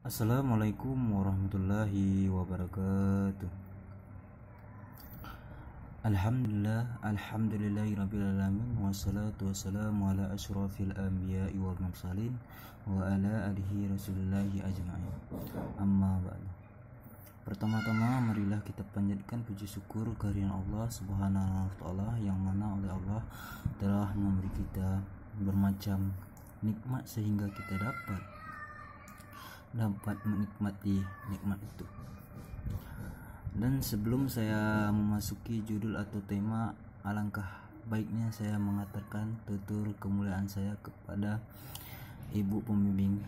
Assalamualaikum warahmatullahi wabarakatuh Alhamdulillah Alhamdulillahi rabbil alamin Wassalatu wassalamu ala ashrafil anbiya wal mursalin Wa ala alihi rasulullahi ajma'in Amma ba'du Pertama-tama marilah kita panjatkan puji syukur kehadiran Allah Subhanahu wa taala yang mana oleh Allah telah memberi kita bermacam nikmat sehingga kita dapat dapat menikmati nikmat itu dan sebelum saya memasuki judul atau tema alangkah baiknya saya mengatakan tutur kemuliaan saya kepada ibu pembimbing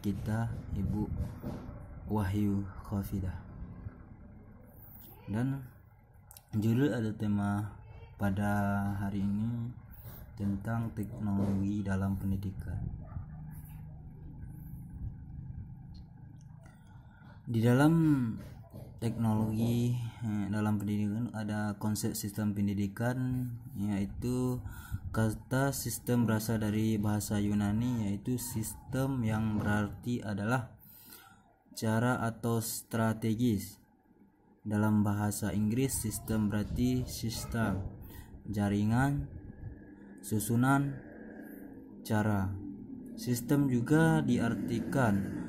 kita ibu Wahyu Khafidah dan judul ada tema pada hari ini tentang teknologi dalam pendidikan di dalam teknologi eh, dalam pendidikan ada konsep sistem pendidikan yaitu kata sistem berasal dari bahasa Yunani yaitu sistem yang berarti adalah cara atau strategis dalam bahasa Inggris sistem berarti sistem jaringan susunan cara sistem juga diartikan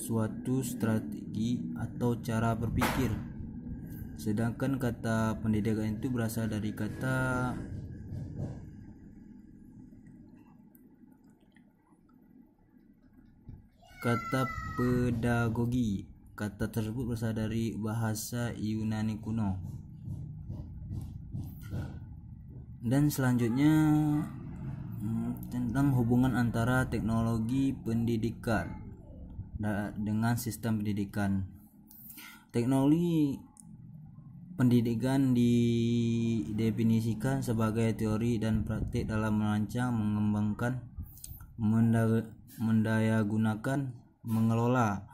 suatu strategi atau cara berpikir. Sedangkan kata pendidikan itu berasal dari kata kata pedagogi. Kata tersebut berasal dari bahasa Yunani kuno. Dan selanjutnya hmm, tentang hubungan antara teknologi pendidikan dengan sistem pendidikan. Teknologi pendidikan didefinisikan sebagai teori dan praktik dalam merancang, mengembangkan, mendaya, gunakan, mengelola,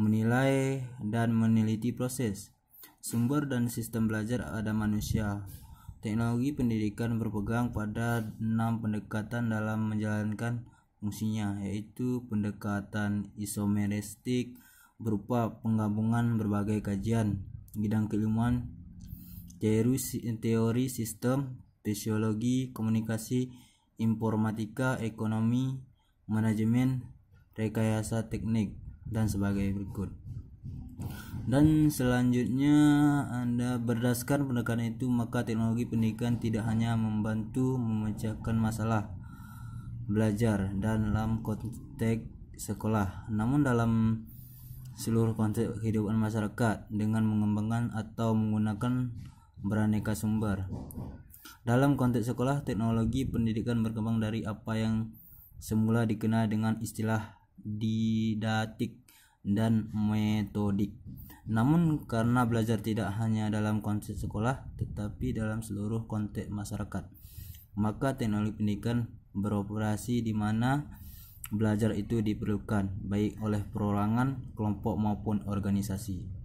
menilai, dan meneliti proses. Sumber dan sistem belajar ada manusia. Teknologi pendidikan berpegang pada enam pendekatan dalam menjalankan fungsinya yaitu pendekatan isomeristik berupa penggabungan berbagai kajian bidang keilmuan teori teori sistem fisiologi komunikasi informatika ekonomi manajemen rekayasa teknik dan sebagai berikut dan selanjutnya Anda berdasarkan pendekatan itu maka teknologi pendidikan tidak hanya membantu memecahkan masalah belajar dan dalam konteks sekolah namun dalam seluruh konteks kehidupan masyarakat dengan mengembangkan atau menggunakan beraneka sumber dalam konteks sekolah teknologi pendidikan berkembang dari apa yang semula dikenal dengan istilah didatik dan metodik namun karena belajar tidak hanya dalam konteks sekolah tetapi dalam seluruh konteks masyarakat, maka teknologi pendidikan beroperasi di mana belajar itu diperlukan baik oleh perorangan, kelompok maupun organisasi.